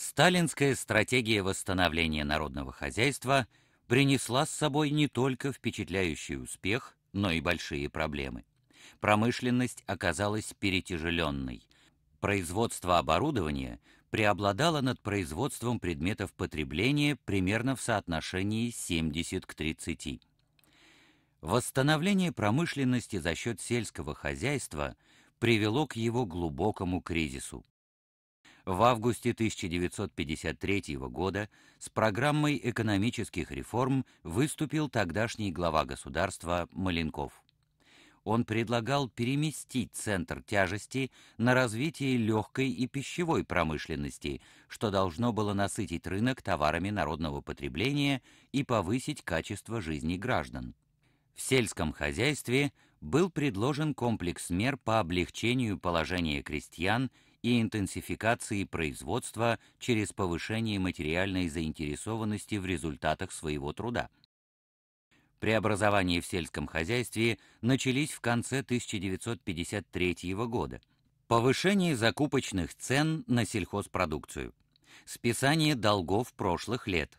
Сталинская стратегия восстановления народного хозяйства принесла с собой не только впечатляющий успех, но и большие проблемы. Промышленность оказалась перетяжеленной. Производство оборудования преобладало над производством предметов потребления примерно в соотношении 70 к 30. Восстановление промышленности за счет сельского хозяйства привело к его глубокому кризису в августе 1953 года с программой экономических реформ выступил тогдашний глава государства Маленков. Он предлагал переместить центр тяжести на развитие легкой и пищевой промышленности, что должно было насытить рынок товарами народного потребления и повысить качество жизни граждан. В сельском хозяйстве был предложен комплекс мер по облегчению положения крестьян – и интенсификации производства через повышение материальной заинтересованности в результатах своего труда. Преобразования в сельском хозяйстве начались в конце 1953 года. Повышение закупочных цен на сельхозпродукцию, списание долгов прошлых лет,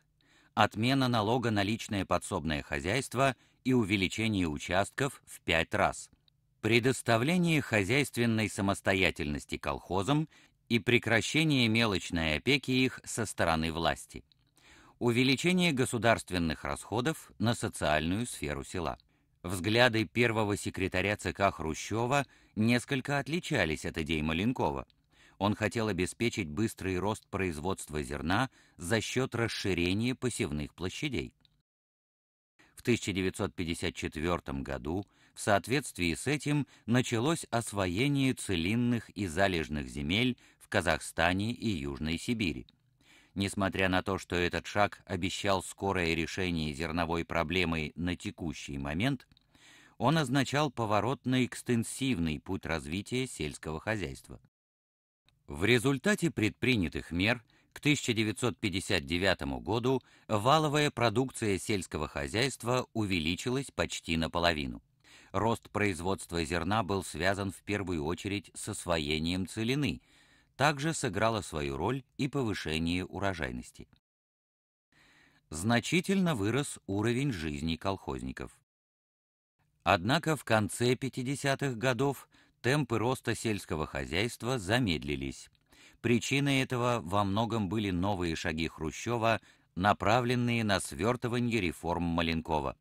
отмена налога на личное подсобное хозяйство и увеличение участков в пять раз – предоставление хозяйственной самостоятельности колхозам и прекращение мелочной опеки их со стороны власти, увеличение государственных расходов на социальную сферу села. Взгляды первого секретаря ЦК Хрущева несколько отличались от идей Маленкова. Он хотел обеспечить быстрый рост производства зерна за счет расширения посевных площадей. В 1954 году в соответствии с этим началось освоение целинных и залежных земель в Казахстане и Южной Сибири. Несмотря на то, что этот шаг обещал скорое решение зерновой проблемы на текущий момент, он означал поворот на экстенсивный путь развития сельского хозяйства. В результате предпринятых мер к 1959 году валовая продукция сельского хозяйства увеличилась почти наполовину рост производства зерна был связан в первую очередь с освоением целины, также сыграло свою роль и повышение урожайности. Значительно вырос уровень жизни колхозников. Однако в конце 50-х годов темпы роста сельского хозяйства замедлились. Причиной этого во многом были новые шаги Хрущева, направленные на свертывание реформ Маленкова.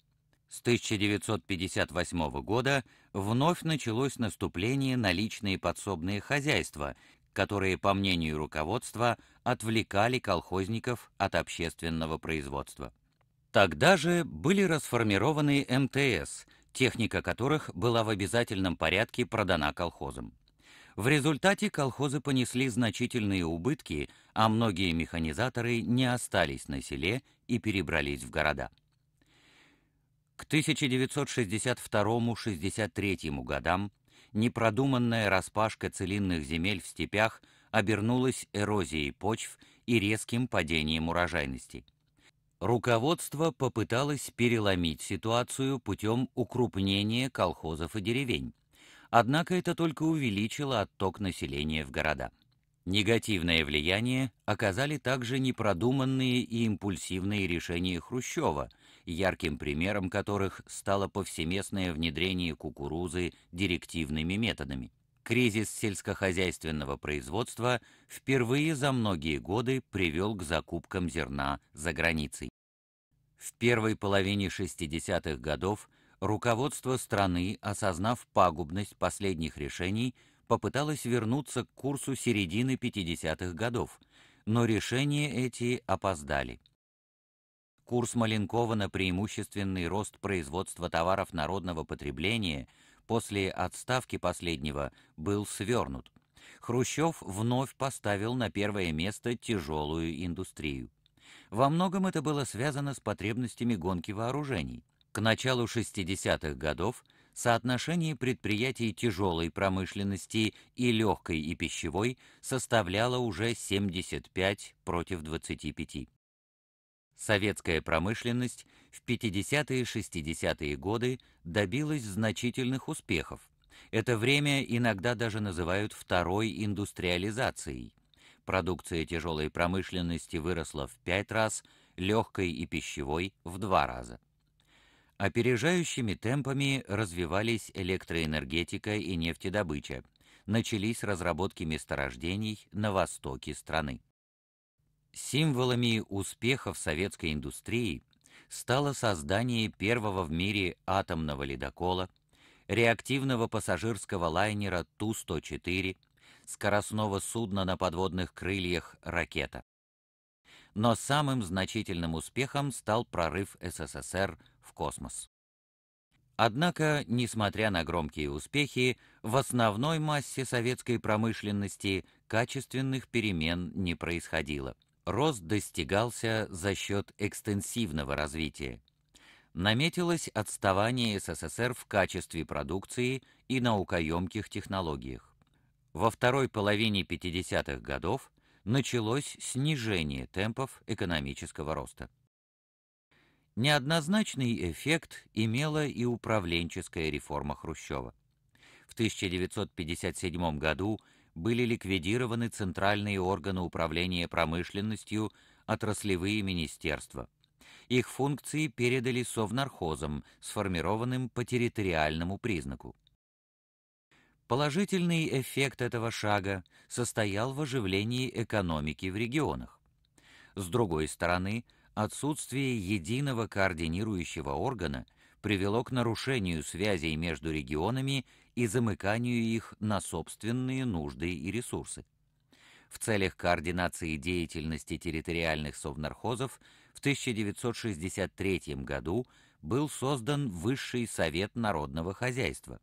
С 1958 года вновь началось наступление на личные подсобные хозяйства, которые, по мнению руководства, отвлекали колхозников от общественного производства. Тогда же были расформированы МТС, техника которых была в обязательном порядке продана колхозам. В результате колхозы понесли значительные убытки, а многие механизаторы не остались на селе и перебрались в города. К 1962-63 годам непродуманная распашка целинных земель в степях обернулась эрозией почв и резким падением урожайности. Руководство попыталось переломить ситуацию путем укрупнения колхозов и деревень. Однако это только увеличило отток населения в города. Негативное влияние оказали также непродуманные и импульсивные решения Хрущева – ярким примером которых стало повсеместное внедрение кукурузы директивными методами. Кризис сельскохозяйственного производства впервые за многие годы привел к закупкам зерна за границей. В первой половине 60-х годов руководство страны, осознав пагубность последних решений, попыталось вернуться к курсу середины 50-х годов, но решения эти опоздали. Курс Маленкова на преимущественный рост производства товаров народного потребления после отставки последнего был свернут. Хрущев вновь поставил на первое место тяжелую индустрию. Во многом это было связано с потребностями гонки вооружений. К началу 60-х годов соотношение предприятий тяжелой промышленности и легкой и пищевой составляло уже 75 против 25. Советская промышленность в 50-60-е годы добилась значительных успехов. Это время иногда даже называют второй индустриализацией. Продукция тяжелой промышленности выросла в пять раз, легкой и пищевой в два раза. Опережающими темпами развивались электроэнергетика и нефтедобыча. Начались разработки месторождений на востоке страны. Символами успеха в советской индустрии стало создание первого в мире атомного ледокола, реактивного пассажирского лайнера Ту-104, скоростного судна на подводных крыльях «Ракета». Но самым значительным успехом стал прорыв СССР в космос. Однако, несмотря на громкие успехи, в основной массе советской промышленности качественных перемен не происходило – рост достигался за счет экстенсивного развития. Наметилось отставание СССР в качестве продукции и наукоемких технологиях. Во второй половине 50-х годов началось снижение темпов экономического роста. Неоднозначный эффект имела и управленческая реформа Хрущева. В 1957 году были ликвидированы центральные органы управления промышленностью, отраслевые министерства. Их функции передали совнархозам, сформированным по территориальному признаку. Положительный эффект этого шага состоял в оживлении экономики в регионах. С другой стороны, отсутствие единого координирующего органа привело к нарушению связей между регионами и замыканию их на собственные нужды и ресурсы. В целях координации деятельности территориальных совнархозов в 1963 году был создан Высший совет народного хозяйства.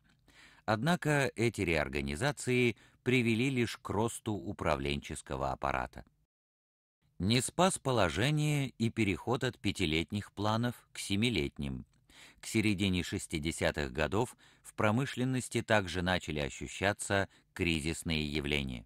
Однако эти реорганизации привели лишь к росту управленческого аппарата. Не спас положение и переход от пятилетних планов к семилетним, к середине 60-х годов в промышленности также начали ощущаться кризисные явления.